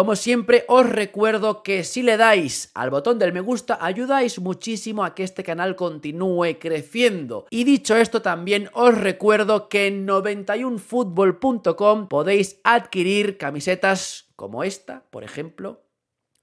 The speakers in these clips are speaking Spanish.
Como siempre os recuerdo que si le dais al botón del me gusta ayudáis muchísimo a que este canal continúe creciendo. Y dicho esto también os recuerdo que en 91football.com podéis adquirir camisetas como esta, por ejemplo,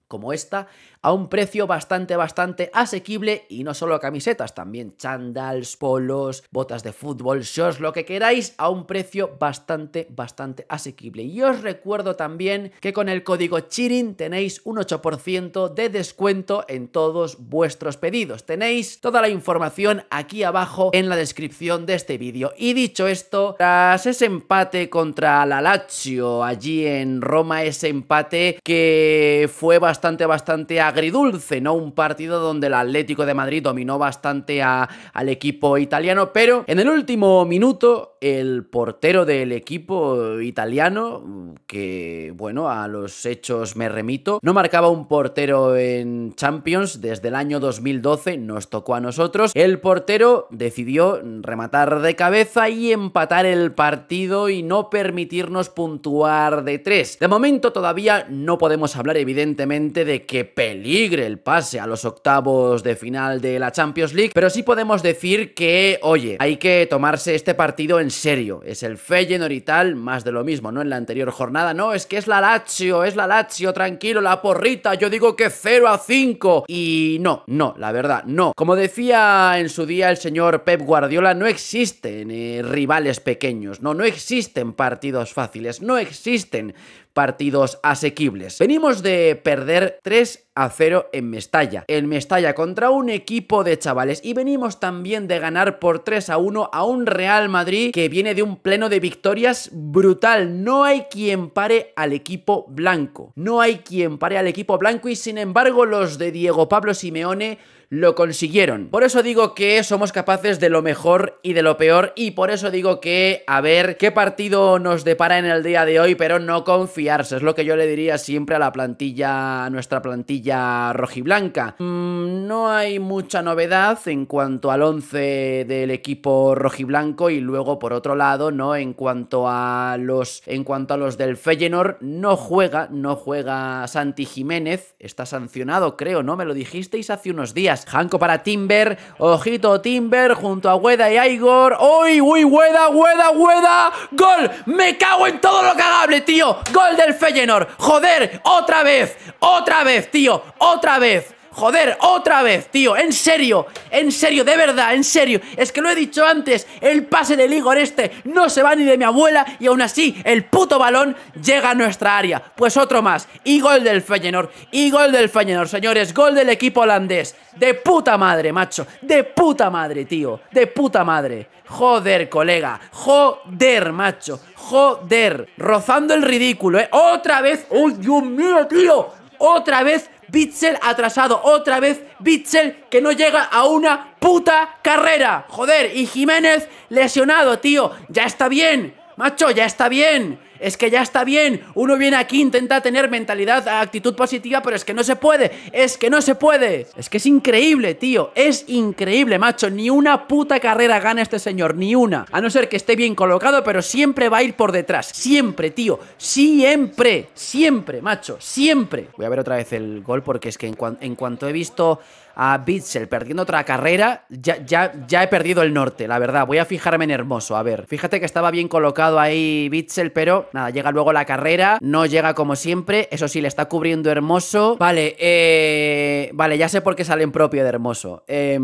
como esta a un precio bastante, bastante asequible y no solo camisetas, también chandals, polos, botas de fútbol, shorts, lo que queráis a un precio bastante, bastante asequible. Y os recuerdo también que con el código CHIRIN tenéis un 8% de descuento en todos vuestros pedidos. Tenéis toda la información aquí abajo en la descripción de este vídeo. Y dicho esto, tras ese empate contra la Lazio allí en Roma, ese empate que fue bastante bastante, agridulce, ¿no? Un partido donde el Atlético de Madrid dominó bastante al equipo italiano, pero en el último minuto el portero del equipo italiano, que bueno, a los hechos me remito, no marcaba un portero en Champions desde el año 2012, nos tocó a nosotros, el portero decidió rematar de cabeza y empatar el partido y no permitirnos puntuar de tres. De momento todavía no podemos hablar evidentemente de que peligre el pase a los octavos de final de la Champions League, pero sí podemos decir que, oye, hay que tomarse este partido en serio. Es el Feyenoord y tal, más de lo mismo, ¿no? En la anterior jornada, no, es que es la Lazio, es la Lazio, tranquilo, la porrita, yo digo que 0 a 5. Y no, no, la verdad, no. Como decía en su día el señor Pep Guardiola, no existen eh, rivales pequeños, no, no existen partidos fáciles, no existen partidos asequibles. Venimos de perder tres a cero en Mestalla. En Mestalla contra un equipo de chavales. Y venimos también de ganar por 3 a 1 a un Real Madrid que viene de un pleno de victorias brutal. No hay quien pare al equipo blanco. No hay quien pare al equipo blanco y sin embargo los de Diego Pablo Simeone lo consiguieron. Por eso digo que somos capaces de lo mejor y de lo peor y por eso digo que a ver qué partido nos depara en el día de hoy, pero no confiarse, es lo que yo le diría siempre a la plantilla, a nuestra plantilla rojiblanca. Mm, no hay mucha novedad en cuanto al 11 del equipo rojiblanco y luego por otro lado, ¿no? En cuanto a los en cuanto a los del Feyenoord no juega, no juega Santi Jiménez, está sancionado, creo, ¿no? Me lo dijisteis hace unos días. Hanco para Timber, ojito Timber junto a Hueda y Igor. ¡Uy, uy, Hueda, Hueda, Hueda! ¡Gol! ¡Me cago en todo lo cagable, tío! ¡Gol del Feyenoord! ¡Joder! ¡Otra vez! ¡Otra vez, tío! otra vez. Joder, otra vez, tío, en serio, en serio, de verdad, en serio. Es que lo he dicho antes, el pase del Igor este no se va ni de mi abuela y aún así el puto balón llega a nuestra área. Pues otro más, y gol del Feyenoord, y gol del Feyenoord, señores, gol del equipo holandés. De puta madre, macho, de puta madre, tío, de puta madre. Joder, colega, joder, macho, joder, rozando el ridículo, ¿eh? Otra vez, oh, Dios mío, tío, otra vez Bitzel atrasado. Otra vez Bitzel que no llega a una puta carrera. Joder, y Jiménez lesionado, tío. Ya está bien. Macho, ya está bien. Es que ya está bien. Uno viene aquí, intenta tener mentalidad, actitud positiva, pero es que no se puede. Es que no se puede. Es que es increíble, tío. Es increíble, macho. Ni una puta carrera gana este señor. Ni una. A no ser que esté bien colocado, pero siempre va a ir por detrás. Siempre, tío. Siempre. Siempre, macho. Siempre. Voy a ver otra vez el gol porque es que en, cuanto he visto a Bitzel perdiendo otra carrera, ya, ya, ya he perdido el norte, la verdad. Voy a fijarme en Hermoso, a ver. Fíjate que estaba bien colocado ahí Bitzel, pero nada, llega luego la carrera, no llega como siempre. Eso sí, le está cubriendo Hermoso. Vale, eh... Vale, ya sé por qué en propio de Hermoso. Eh...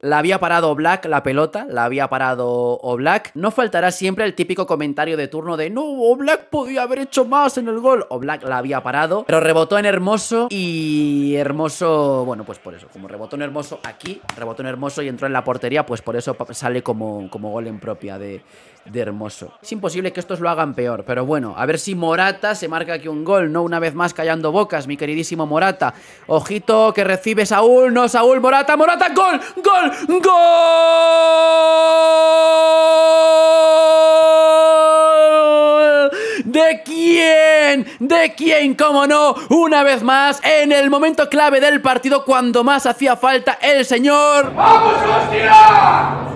La había parado Black, la pelota, la había parado Black. No faltará siempre el típico comentario de turno de no, Black podía haber hecho más en el gol. Black la había parado, pero rebotó en Hermoso y Hermoso, bueno, pues por eso como rebotón hermoso aquí, rebotón hermoso y entró en la portería, pues por eso sale como, como gol en propia de, de hermoso. Es imposible que estos lo hagan peor, pero bueno, a ver si Morata se marca aquí un gol, ¿no? Una vez más callando bocas, mi queridísimo Morata. Ojito que recibe Saúl, no Saúl, Morata, Morata, gol, gol, gol. ¿De quién? ¿De quién? ¿Cómo no? Una vez más, en el momento clave del partido, cuando más hacía falta el señor... ¡Vamos, hostia!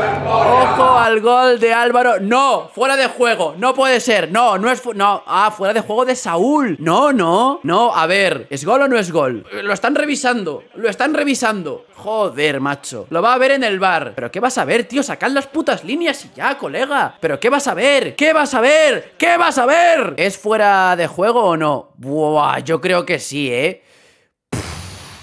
Ojo al gol de Álvaro. No, fuera de juego. No puede ser. No, no es. No, ah, fuera de juego de Saúl. No, no. No, a ver. ¿Es gol o no es gol? Lo están revisando. Lo están revisando. Joder, macho. Lo va a ver en el bar. ¿Pero qué vas a ver, tío? Sacad las putas líneas y ya, colega. ¿Pero qué vas a ver? ¿Qué vas a ver? ¿Qué vas a ver? ¿Es fuera de juego o no? Buah, yo creo que sí, ¿eh?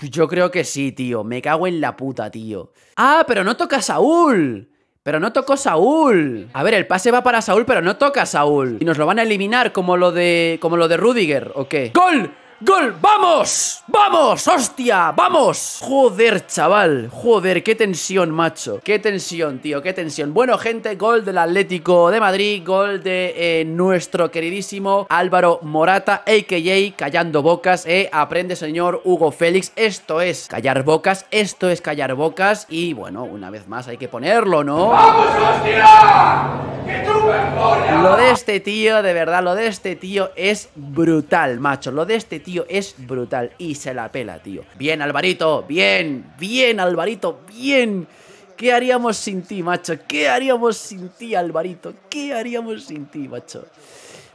Yo creo que sí, tío. Me cago en la puta, tío. ¡Ah, pero no toca Saúl! Pero no tocó Saúl. A ver, el pase va para Saúl, pero no toca Saúl. Y nos lo van a eliminar como lo de. como lo de Rudiger, ¿o qué? ¡Gol! ¡Gol! ¡Vamos! ¡Vamos! ¡Hostia! ¡Vamos! Joder, chaval. Joder, qué tensión, macho. Qué tensión, tío. Qué tensión. Bueno, gente, gol del Atlético de Madrid. Gol de eh, nuestro queridísimo Álvaro Morata, a.k.a. Callando Bocas. Eh. Aprende, señor Hugo Félix. Esto es callar bocas. Esto es callar bocas. Y bueno, una vez más hay que ponerlo, ¿no? ¡Vamos, hostia! ¡Que tú me lo de este tío, de verdad, lo de este tío es brutal, macho. Lo de este tío, es brutal y se la pela, tío. Bien, Alvarito, bien, bien, Alvarito, bien. ¿Qué haríamos sin ti, macho? ¿Qué haríamos sin ti, Alvarito? ¿Qué haríamos sin ti, macho?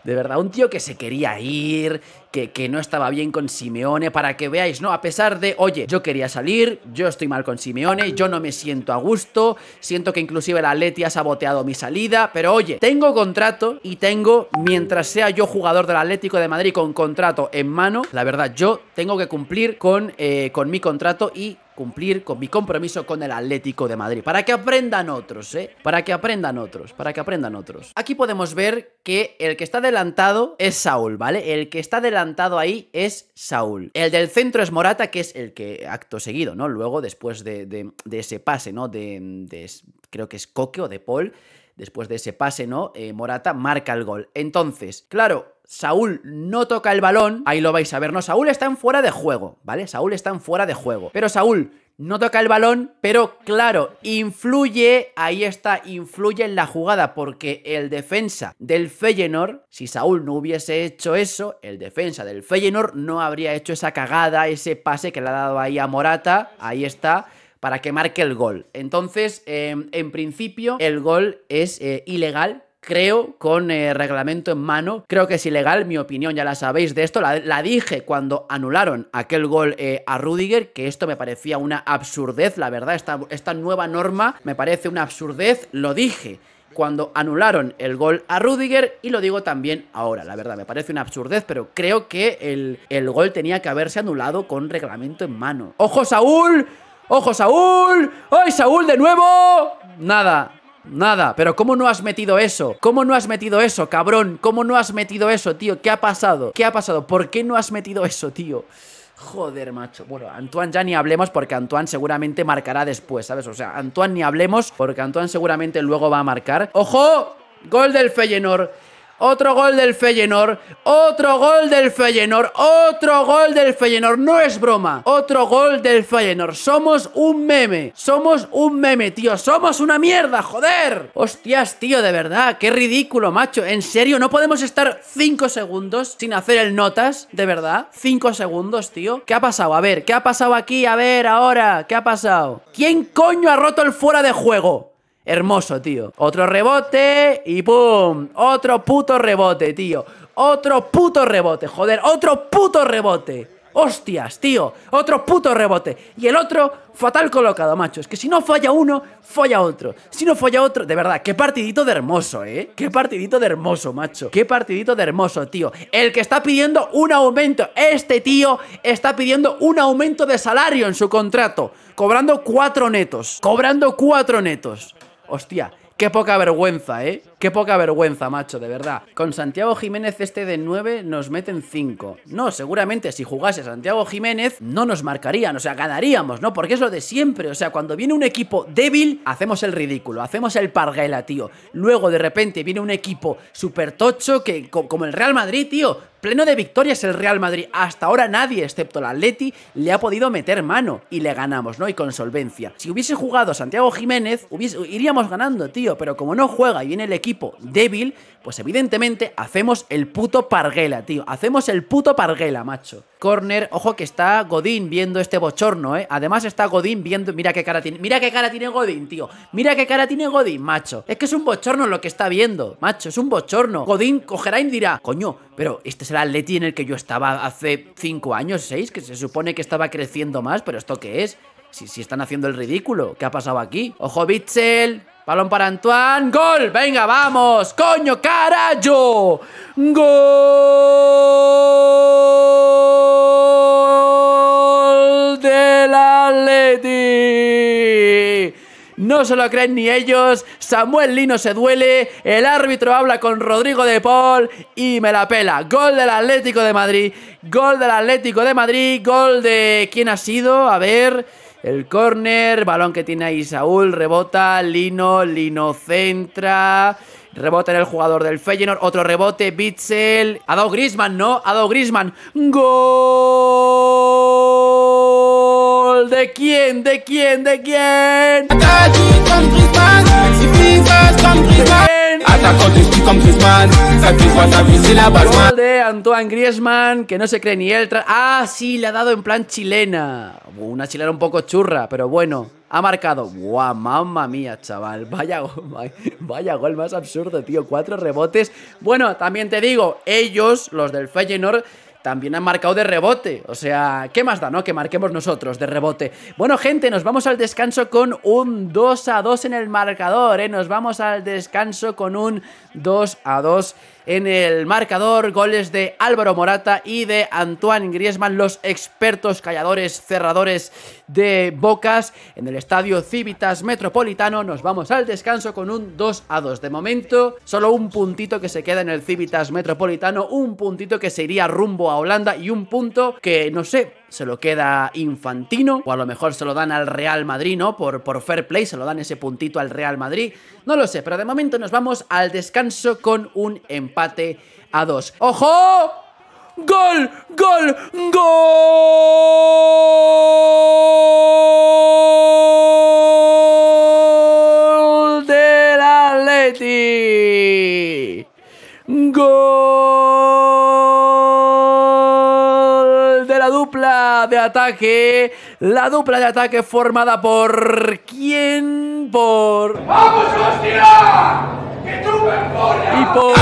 De verdad, un tío que se quería ir, que, no estaba bien con Simeone, para que veáis, ¿no? A pesar de, oye, yo quería salir, yo estoy mal con Simeone, yo no me siento a gusto, siento que inclusive el Atleti ha saboteado mi salida, pero oye, tengo contrato y tengo, mientras sea yo jugador del Atlético de Madrid con contrato en mano, la verdad, yo tengo que cumplir con, eh, con mi contrato y cumplir con mi compromiso con el Atlético de Madrid. Para que aprendan otros, ¿eh? Para que aprendan otros, para que aprendan otros. Aquí podemos ver que el que está adelantado es Saúl, ¿vale? El que está adelantado ahí es Saúl. El del centro es Morata, que es el que acto seguido, ¿no? Luego, después de, de, ese pase, ¿no? De, de creo que es Coque o de Paul, después de ese pase, ¿no? Eh, Morata marca el gol. Entonces, claro, Saúl no toca el balón, ahí lo vais a ver, no, Saúl está en fuera de juego, ¿vale? Saúl está en fuera de juego. Pero Saúl no toca el balón, pero claro, influye, ahí está, influye en la jugada, porque el defensa del Feyenoord, si Saúl no hubiese hecho eso, el defensa del Feyenoord no habría hecho esa cagada, ese pase que le ha dado ahí a Morata, ahí está, para que marque el gol. Entonces, em, en principio, el gol es eh, ilegal creo, con eh, reglamento en mano. Creo que es ilegal, mi opinión ya la sabéis de esto. La, dije cuando anularon aquel gol eh, a Rudiger, que esto me parecía una absurdez, la verdad, esta, esta nueva norma me parece una absurdez, lo dije cuando anularon el gol a Rudiger y lo digo también ahora, la verdad, me parece una absurdez, pero creo que el, el gol tenía que haberse anulado con reglamento en mano. ¡Ojo, Saúl! ¡Ojo, Saúl! ¡Ay, Saúl, de nuevo! Nada, nada. Pero ¿cómo no has metido eso? ¿Cómo no has metido eso, cabrón? ¿Cómo no has metido eso, tío? ¿Qué ha pasado? ¿Qué ha pasado? ¿Por qué no has metido eso, tío? Joder, macho. Bueno, Antoine ya ni hablemos porque Antoine seguramente marcará después, ¿sabes? O sea, Antoine ni hablemos porque Antoine seguramente luego va a marcar. ¡Ojo! Gol del Feyenoord. Otro gol del Feyenoord. Otro gol del Feyenoord. Otro gol del Feyenoord. No es broma. Otro gol del Feyenoord. Somos un meme. Somos un meme, tío. Somos una mierda, joder. Hostias, tío, de verdad. Qué ridículo, macho. En serio, no podemos estar 5 segundos sin hacer el notas. De verdad. 5 segundos, tío. ¿Qué ha pasado? A ver, ¿qué ha pasado aquí? A ver, ahora. ¿Qué ha pasado? ¿Quién coño ha roto el fuera de juego? Hermoso, tío. Otro rebote y ¡pum! Otro puto rebote, tío. Otro puto rebote, joder. Otro puto rebote. Hostias, tío. Otro puto rebote. Y el otro fatal colocado, macho. Es que si no falla uno, falla otro. Si no falla otro, de verdad, qué partidito de hermoso, ¿eh? Qué partidito de hermoso, macho. Qué partidito de hermoso, tío. El que está pidiendo un aumento. Este tío está pidiendo un aumento de salario en su contrato. Cobrando cuatro netos. Cobrando cuatro netos. Hostia, qué poca vergüenza, ¿eh? Qué poca vergüenza, macho, de verdad. Con Santiago Jiménez este de 9 nos meten 5. No, seguramente si jugase Santiago Jiménez no nos marcarían, o sea, ganaríamos, ¿no? Porque es lo de siempre, o sea, cuando viene un equipo débil, hacemos el ridículo, hacemos el parguela, tío. Luego de repente viene un equipo súper tocho que, como el Real Madrid, tío, Pleno de victorias el Real Madrid. Hasta ahora nadie, excepto el Atleti, le ha podido meter mano. Y le ganamos, ¿no? Y con solvencia. Si hubiese jugado Santiago Jiménez, iríamos ganando, tío. Pero como no juega y viene el equipo débil, pues evidentemente hacemos el puto parguela, tío. Hacemos el puto parguela, macho. Corner, ojo que está Godín viendo este bochorno, ¿eh? Además está Godín viendo... Mira qué cara tiene... Mira qué cara tiene Godín, tío. Mira qué cara tiene Godín, macho. Es que es un bochorno lo que está viendo, macho. Es un bochorno. Godín cogerá y dirá, coño, pero este será el Atleti en el que yo estaba hace 5 años, 6, que se supone que estaba creciendo más, pero ¿esto qué es? Si, si están haciendo el ridículo, ¿qué ha pasado aquí? ¡Ojo, Bitzel! Balón para Antoine. ¡Gol! ¡Venga, vamos! ¡Coño, carajo! ¡Gol! ¡Del Atlético! No se lo creen ni ellos. Samuel Lino se duele. El árbitro habla con Rodrigo de Paul y me la pela. Gol del Atlético de Madrid. Gol del Atlético de Madrid. Gol de. ¿Quién ha sido? A ver. El córner, balón que tiene ahí Saúl, rebota, Lino, Lino centra, rebota en el jugador del Feyenoord, otro rebote, Bitzel, ha dado Grisman, ¿no? Ha dado Grisman, gol, ¿de quién? ¿De quién? ¿De quién? de Antoine Griezmann, que no se cree ni él. Ah, sí, le ha dado en plan chilena. Una chilena un poco churra, pero bueno. Ha marcado. ¡Guau, mamma mía, chaval! Vaya, vaya gol más absurdo, tío. Cuatro rebotes. Bueno, también te digo, ellos, los del Feyenoord, también han marcado de rebote. O sea, ¿qué más da, no? Que marquemos nosotros de rebote. Bueno, gente, nos vamos al descanso con un 2 a 2 en el marcador, ¿eh? Nos vamos al descanso con un 2 a 2 en el marcador. Goles de Álvaro Morata y de Antoine Griezmann, los expertos calladores, cerradores de bocas en el estadio Civitas Metropolitano. Nos vamos al descanso con un 2 a 2. De momento, solo un puntito que se queda en el Civitas Metropolitano, un puntito que se iría rumbo a Holanda y un punto que, no sé, se lo queda Infantino, o a lo mejor se lo dan al Real Madrid, ¿no? Por, por fair play, se lo dan ese puntito al Real Madrid. No lo sé, pero de momento nos vamos al descanso con un empate a dos. ¡Ojo! ¡Gol! ¡Gol! ¡Gol! ¡Del Atleti! ¡Gol! de ataque. La dupla de ataque formada por... ¿Quién? Por... ¡Vamos, Y por...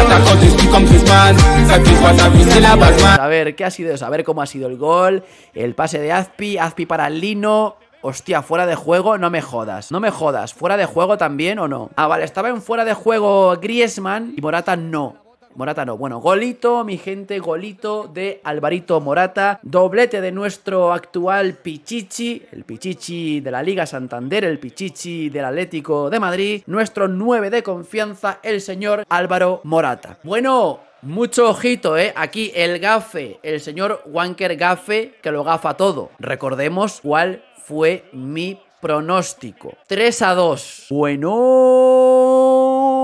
A ver, ¿qué ha sido eso? A ver cómo ha sido el gol El pase de Azpi, Azpi para Lino Hostia, fuera de juego, no me jodas No me jodas, ¿fuera de juego también o no? Ah, vale, estaba en fuera de juego Griezmann Y Morata no Morata no. Bueno, golito, mi gente, golito de Alvarito Morata. Doblete de nuestro actual Pichichi, el Pichichi de la Liga Santander, el Pichichi del Atlético de Madrid. Nuestro 9 de confianza, el señor Álvaro Morata. Bueno, mucho ojito, ¿eh? Aquí el gafe, el señor Wanker Gafe, que lo gafa todo. Recordemos cuál fue mi pronóstico. 3 a 2. Bueno...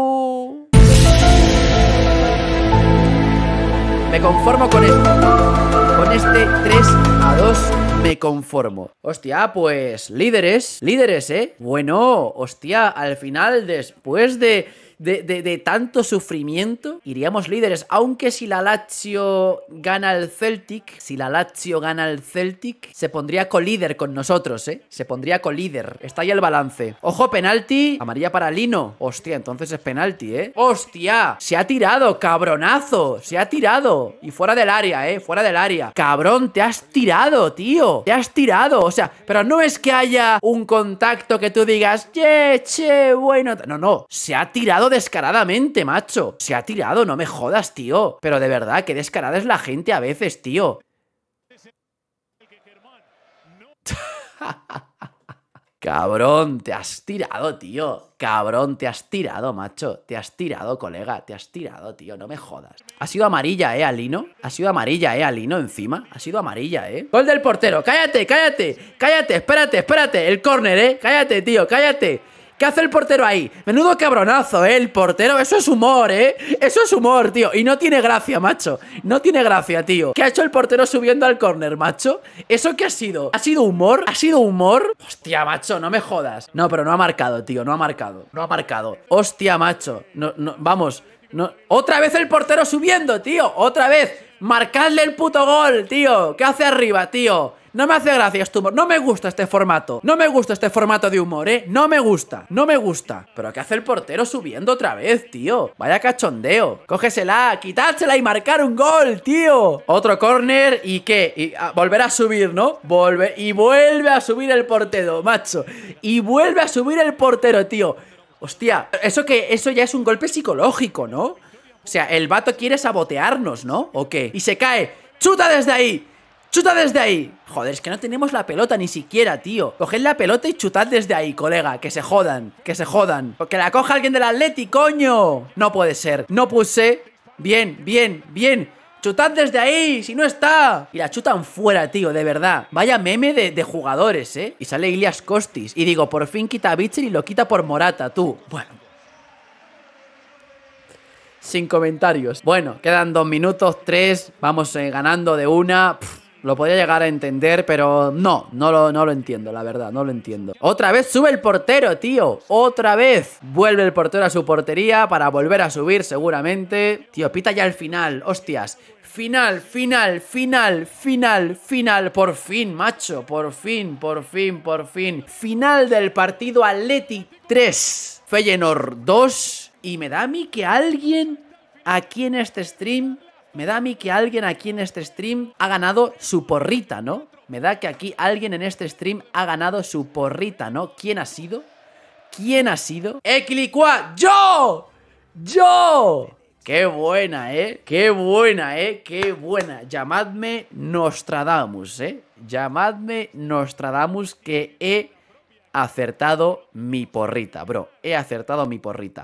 Me conformo con esto. Con este 3 a 2 me conformo. Hostia, pues líderes. Líderes, ¿eh? Bueno, hostia, al final, después de de, tanto sufrimiento, iríamos líderes. Aunque si la Lazio gana el Celtic, si la Lazio gana el Celtic, se pondría colíder con nosotros, ¿eh? Se pondría colíder. Está ahí el balance. Ojo, penalti. Amarilla para Lino. Hostia, entonces es penalti, ¿eh? ¡Hostia! Se ha tirado, cabronazo. Se ha tirado. Y fuera del área, ¿eh? Fuera del área. Cabrón, te has tirado, tío. Te has tirado. O sea, pero no es que haya un contacto que tú digas, ye, che, bueno. No, no. Se ha tirado descaradamente, macho. Se ha tirado, no me jodas, tío. Pero de verdad, que descarada es la gente a veces, tío. Cabrón, te has tirado, tío. Cabrón, te has tirado, macho. Te has tirado, colega. Te has tirado, tío. No me jodas. Ha sido amarilla, ¿eh, Alino? Ha sido amarilla, ¿eh, Alino? Encima. Ha sido amarilla, ¿eh? Gol del portero. Cállate, cállate. Cállate, espérate, espérate. El córner, ¿eh? Cállate, tío. Cállate. ¿Qué hace el portero ahí? Menudo cabronazo, ¿eh? El portero. Eso es humor, ¿eh? Eso es humor, tío. Y no tiene gracia, macho. No tiene gracia, tío. ¿Qué ha hecho el portero subiendo al córner, macho? ¿Eso qué ha sido? ¿Ha sido humor? ¿Ha sido humor? Hostia, macho, no me jodas. No, pero no ha marcado, tío. No ha marcado. No ha marcado. Hostia, macho. No, no, vamos. No. Otra vez el portero subiendo, tío. Otra vez. Marcadle el puto gol, tío. ¿Qué hace arriba, tío? No me hace gracia este humor. No me gusta este formato. No me gusta este formato de humor, ¿eh? No me gusta. No me gusta. Pero ¿qué hace el portero subiendo otra vez, tío? Vaya cachondeo. Cógesela, quitársela y marcar un gol, tío. Otro córner y qué. Y, ah, volver a subir, ¿no? y vuelve a subir el portero, macho. Y vuelve a subir el portero, tío. Hostia, eso que eso ya es un golpe psicológico, ¿no? O sea, el vato quiere sabotearnos, ¿no? ¿O qué? Y se cae. ¡Chuta desde ahí! ¡Chuta desde ahí! Joder, es que no tenemos la pelota ni siquiera, tío. Coged la pelota y chutad desde ahí, colega. Que se jodan, que se jodan. Que la coja alguien del Atleti, coño. No puede ser. No puse. Bien, bien, bien. ¡Chutad desde ahí! ¡Si no está! Y la chutan fuera, tío, de verdad. Vaya meme de, jugadores, ¿eh? Y sale Ilias Costis. Y digo, por fin quita a y lo quita por Morata, tú. Bueno. Sin comentarios. Bueno, quedan dos minutos, tres. Vamos eh, ganando de una. Lo podría llegar a entender, pero no, no lo, no lo entiendo, la verdad, no lo entiendo. Otra vez sube el portero, tío. Otra vez vuelve el portero a su portería para volver a subir seguramente. Tío, pita ya el final, hostias. Final, final, final, final, final, por fin, macho, por fin, por fin, por fin. Final del partido Atleti 3, Feyenoord 2. Y me da a mí que alguien aquí en este stream me da a mí que alguien aquí en este stream ha ganado su porrita, ¿no? Me da que aquí alguien en este stream ha ganado su porrita, ¿no? ¿Quién ha sido? ¿Quién ha sido? ¡Equilicua! ¡Yo! ¡Yo! ¡Qué buena, eh! ¡Qué buena, eh! ¡Qué buena! Llamadme Nostradamus, eh. Llamadme Nostradamus que he acertado mi porrita, bro. He acertado mi porrita.